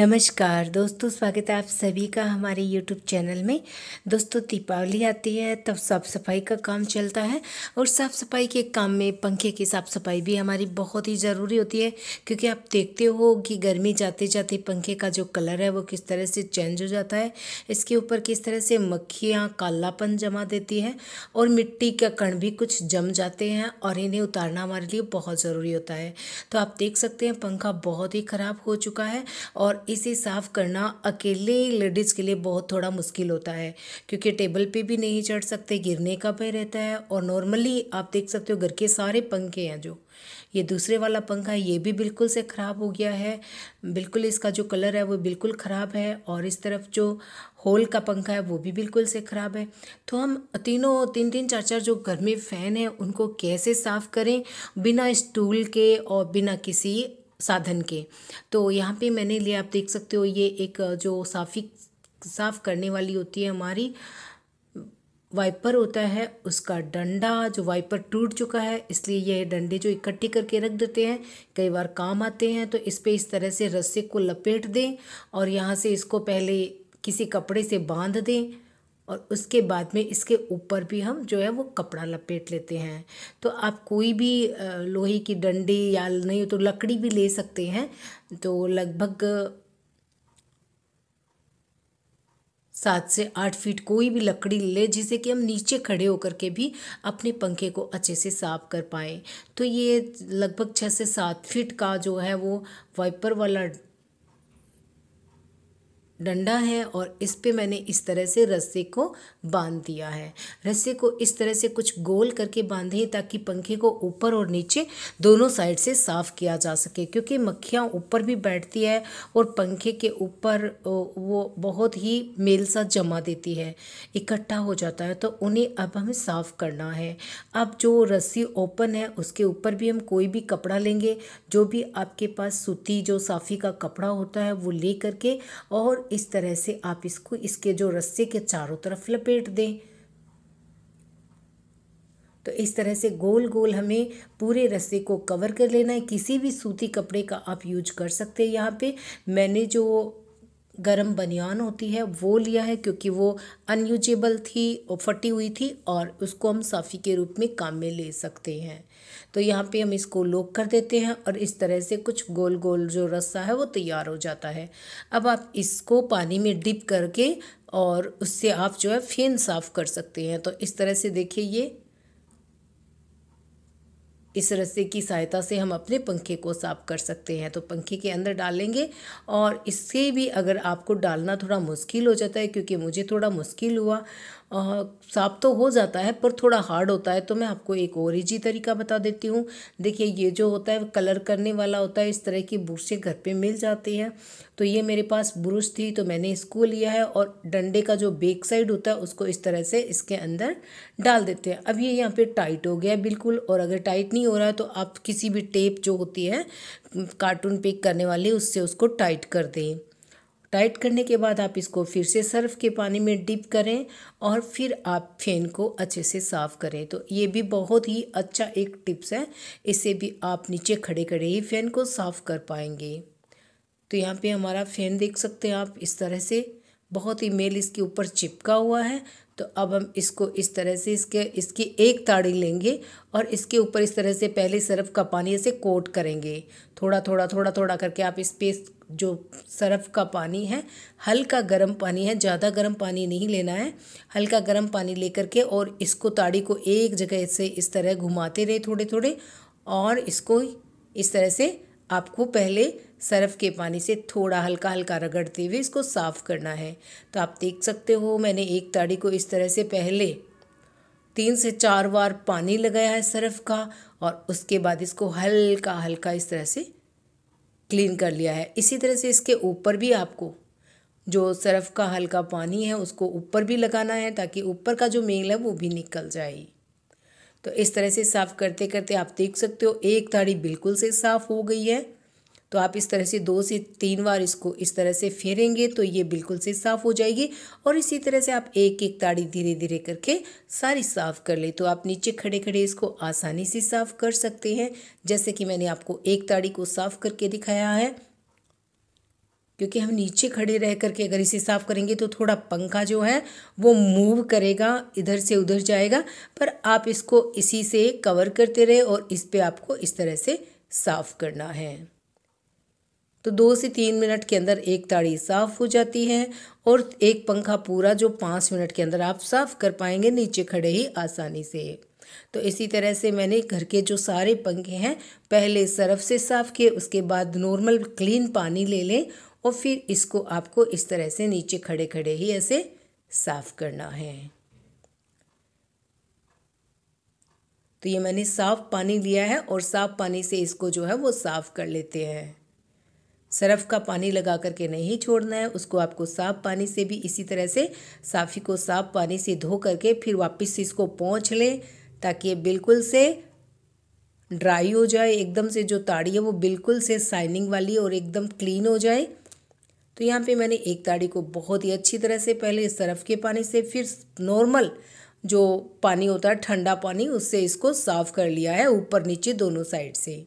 नमस्कार दोस्तों स्वागत है आप सभी का हमारे यूट्यूब चैनल में दोस्तों दीपावली आती है तब साफ़ सफाई का काम चलता है और साफ़ सफाई के काम में पंखे की साफ़ सफाई भी हमारी बहुत ही ज़रूरी होती है क्योंकि आप देखते हो कि गर्मी जाते जाते पंखे का जो कलर है वो किस तरह से चेंज हो जाता है इसके ऊपर किस तरह से मक्खियाँ कालापन जमा देती है और मिट्टी का कण भी कुछ जम जाते हैं और इन्हें उतारना हमारे लिए बहुत ज़रूरी होता है तो आप देख सकते हैं पंखा बहुत ही ख़राब हो चुका है और इसे साफ़ करना अकेले लेडीज़ के लिए बहुत थोड़ा मुश्किल होता है क्योंकि टेबल पे भी नहीं चढ़ सकते गिरने का भय रहता है और नॉर्मली आप देख सकते हो घर के सारे पंखे हैं जो ये दूसरे वाला पंखा है ये भी बिल्कुल से ख़राब हो गया है बिल्कुल इसका जो कलर है वो बिल्कुल ख़राब है और इस तरफ जो होल का पंखा है वो भी बिल्कुल से ख़राब है तो हम तीनों तीन तीन चार चार जो घर में फ़ैन है उनको कैसे साफ़ करें बिना स्टूल के और बिना किसी साधन के तो यहाँ पे मैंने लिया आप देख सकते हो ये एक जो साफी साफ़ करने वाली होती है हमारी वाइपर होता है उसका डंडा जो वाइपर टूट चुका है इसलिए ये डंडे जो इकट्ठे करके रख देते हैं कई बार काम आते हैं तो इस पर इस तरह से रस्से को लपेट दें और यहाँ से इसको पहले किसी कपड़े से बांध दें और उसके बाद में इसके ऊपर भी हम जो है वो कपड़ा लपेट लेते हैं तो आप कोई भी लोहे की डंडी या नहीं तो लकड़ी भी ले सकते हैं तो लगभग सात से आठ फीट कोई भी लकड़ी ले जिसे कि हम नीचे खड़े होकर के भी अपने पंखे को अच्छे से साफ कर पाएँ तो ये लगभग छः से सात फीट का जो है वो वाइपर वाला डंडा है और इस पे मैंने इस तरह से रस्से को बांध दिया है रस्से को इस तरह से कुछ गोल करके बांधे ताकि पंखे को ऊपर और नीचे दोनों साइड से साफ़ किया जा सके क्योंकि मक्खियाँ ऊपर भी बैठती है और पंखे के ऊपर वो बहुत ही मेल सा जमा देती है इकट्ठा हो जाता है तो उन्हें अब हमें साफ़ करना है अब जो रस्सी ओपन है उसके ऊपर भी हम कोई भी कपड़ा लेंगे जो भी आपके पास सूती जो साफ़ी का कपड़ा होता है वो ले करके और इस तरह से आप इसको इसके जो रस्से के चारों तरफ लपेट दें तो इस तरह से गोल गोल हमें पूरे रस्से को कवर कर लेना है किसी भी सूती कपड़े का आप यूज कर सकते हैं यहाँ पे मैंने जो गर्म बनियान होती है वो लिया है क्योंकि वो अनयूजेबल थी फटी हुई थी और उसको हम साफ़ी के रूप में काम में ले सकते हैं तो यहाँ पे हम इसको लोक कर देते हैं और इस तरह से कुछ गोल गोल जो रस्सा है वो तैयार हो जाता है अब आप इसको पानी में डिप करके और उससे आप जो है फेन साफ़ कर सकते हैं तो इस तरह से देखिए ये इस रस्से की सहायता से हम अपने पंखे को साफ कर सकते हैं तो पंखे के अंदर डालेंगे और इससे भी अगर आपको डालना थोड़ा मुश्किल हो जाता है क्योंकि मुझे थोड़ा मुश्किल हुआ साफ तो हो जाता है पर थोड़ा हार्ड होता है तो मैं आपको एक और इजी तरीका बता देती हूँ देखिए ये जो होता है कलर करने वाला होता है इस तरह की ब्रुशे घर पे मिल जाती हैं तो ये मेरे पास ब्रुश थी तो मैंने इसको लिया है और डंडे का जो बेक साइड होता है उसको इस तरह से इसके अंदर डाल देते हैं अब ये यहाँ पे टाइट हो गया बिल्कुल और अगर टाइट नहीं हो रहा है तो आप किसी भी टेप जो होती है कार्टून पिक करने वाली उससे उसको टाइट कर दें टाइट करने के बाद आप इसको फिर से सर्फ के पानी में डिप करें और फिर आप फैन को अच्छे से साफ़ करें तो ये भी बहुत ही अच्छा एक टिप्स है इसे भी आप नीचे खड़े खड़े ही फ़ैन को साफ़ कर पाएंगे तो यहाँ पे हमारा फ़ैन देख सकते हैं आप इस तरह से बहुत ही मेल इसके ऊपर चिपका हुआ है तो अब हम इसको इस तरह से इसके इसकी एक ताड़ी लेंगे और इसके ऊपर इस तरह से पहले सर्फ का पानी ऐसे कोट करेंगे थोड़ा थोड़ा थोड़ा थोड़ा करके आप इस पेस्ट जो सरफ का पानी है हल्का गर्म पानी है ज़्यादा गर्म पानी नहीं लेना है हल्का गर्म पानी लेकर के और इसको ताड़ी को एक जगह से इस तरह घुमाते रहे थोड़े थोड़े और इसको इस तरह से आपको पहले सर्फ के पानी से थोड़ा हल्का हल्का रगड़ते हुए इसको साफ़ करना है तो आप देख सकते हो मैंने एक ताड़ी को इस तरह से पहले तीन से चार बार पानी लगाया है सरफ़ का और उसके बाद इसको हल्का हल्का इस तरह से क्लीन कर लिया है इसी तरह से इसके ऊपर भी आपको जो सर्फ़ का हल्का पानी है उसको ऊपर भी लगाना है ताकि ऊपर का जो मेल है वो भी निकल जाए तो इस तरह से साफ़ करते करते आप देख सकते हो एक थाली बिल्कुल से साफ़ हो गई है तो आप इस तरह से दो से तीन बार इसको इस तरह से फेरेंगे तो ये बिल्कुल से साफ़ हो जाएगी और इसी तरह से आप एक एक ताड़ी धीरे धीरे करके सारी साफ़ कर ले तो आप नीचे खड़े खड़े इसको आसानी से साफ़ कर सकते हैं जैसे कि मैंने आपको एक ताड़ी को साफ़ करके दिखाया है क्योंकि हम नीचे खड़े रह करके अगर इसे साफ़ करेंगे तो थोड़ा पंखा जो है वो मूव करेगा इधर से उधर जाएगा पर आप इसको इसी से कवर करते रहे और इस पर आपको इस तरह से साफ़ करना है तो दो से तीन मिनट के अंदर एक ताड़ी साफ़ हो जाती है और एक पंखा पूरा जो पाँच मिनट के अंदर आप साफ़ कर पाएंगे नीचे खड़े ही आसानी से तो इसी तरह से मैंने घर के जो सारे पंखे हैं पहले सर्फ से साफ़ किए उसके बाद नॉर्मल क्लीन पानी ले लें और फिर इसको आपको इस तरह से नीचे खड़े खड़े ही ऐसे साफ़ करना है तो ये मैंने साफ़ पानी लिया है और साफ़ पानी से इसको जो है वो साफ़ कर लेते हैं सरफ का पानी लगा करके नहीं छोड़ना है उसको आपको साफ पानी से भी इसी तरह से साफ़ी को साफ पानी से धो करके फिर वापस से इसको पहुँच लें ताकि ये बिल्कुल से ड्राई हो जाए एकदम से जो ताड़ी है वो बिल्कुल से साइनिंग वाली और एकदम क्लीन हो जाए तो यहाँ पे मैंने एक ताड़ी को बहुत ही अच्छी तरह से पहले सरफ के पानी से फिर नॉर्मल जो पानी होता है ठंडा पानी उससे इसको साफ़ कर लिया है ऊपर नीचे दोनों साइड से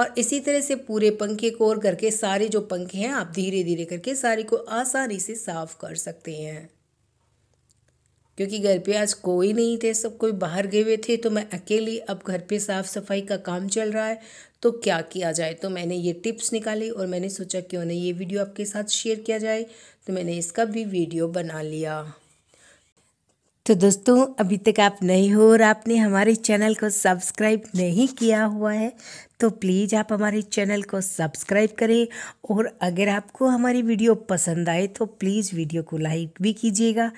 और इसी तरह से पूरे पंखे को और घर के सारे जो पंखे हैं आप धीरे धीरे करके सारे को आसानी से साफ़ कर सकते हैं क्योंकि घर पे आज कोई नहीं थे सब कोई बाहर गए हुए थे तो मैं अकेली अब घर पे साफ़ सफाई का काम चल रहा है तो क्या किया जाए तो मैंने ये टिप्स निकाली और मैंने सोचा क्यों नहीं ये वीडियो आपके साथ शेयर किया जाए तो मैंने इसका भी वीडियो बना लिया तो दोस्तों अभी तक आप नए हो और आपने हमारे चैनल को सब्सक्राइब नहीं किया हुआ है तो प्लीज़ आप हमारे चैनल को सब्सक्राइब करें और अगर आपको हमारी वीडियो पसंद आए तो प्लीज़ वीडियो को लाइक भी कीजिएगा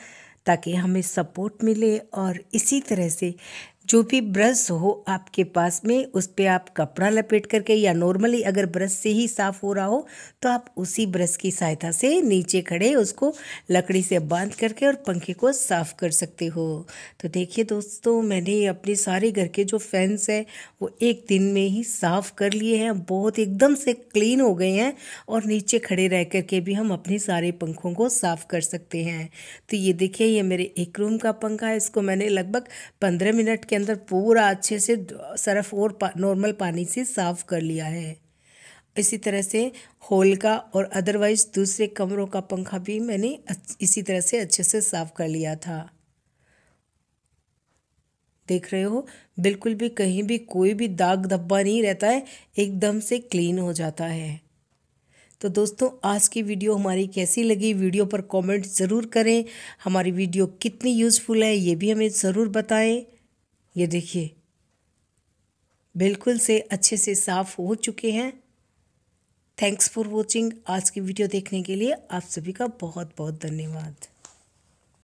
ताकि हमें सपोर्ट मिले और इसी तरह से जो भी ब्रश हो आपके पास में उस पर आप कपड़ा लपेट करके या नॉर्मली अगर ब्रश से ही साफ़ हो रहा हो तो आप उसी ब्रश की सहायता से नीचे खड़े उसको लकड़ी से बांध करके और पंखे को साफ़ कर सकते हो तो देखिए दोस्तों मैंने अपने सारे घर के जो फैंस हैं वो एक दिन में ही साफ़ कर लिए हैं बहुत एकदम से क्लीन हो गए हैं और नीचे खड़े रह करके भी हम अपने सारे पंखों को साफ़ कर सकते हैं तो ये देखिए ये मेरे एक रूम का पंखा है इसको मैंने लगभग पंद्रह मिनट के अंदर पूरा अच्छे से सर्फ और पा, नॉर्मल पानी से साफ़ कर लिया है इसी तरह से हॉल का और अदरवाइज़ दूसरे कमरों का पंखा भी मैंने इसी तरह से अच्छे से साफ़ कर लिया था देख रहे हो बिल्कुल भी कहीं भी कोई भी दाग धब्बा नहीं रहता है एकदम से क्लीन हो जाता है तो दोस्तों आज की वीडियो हमारी कैसी लगी वीडियो पर कमेंट ज़रूर करें हमारी वीडियो कितनी यूज़फुल है ये भी हमें ज़रूर बताएं ये देखिए बिल्कुल से अच्छे से साफ़ हो चुके हैं थैंक्स फॉर वॉचिंग आज की वीडियो देखने के लिए आप सभी का बहुत बहुत धन्यवाद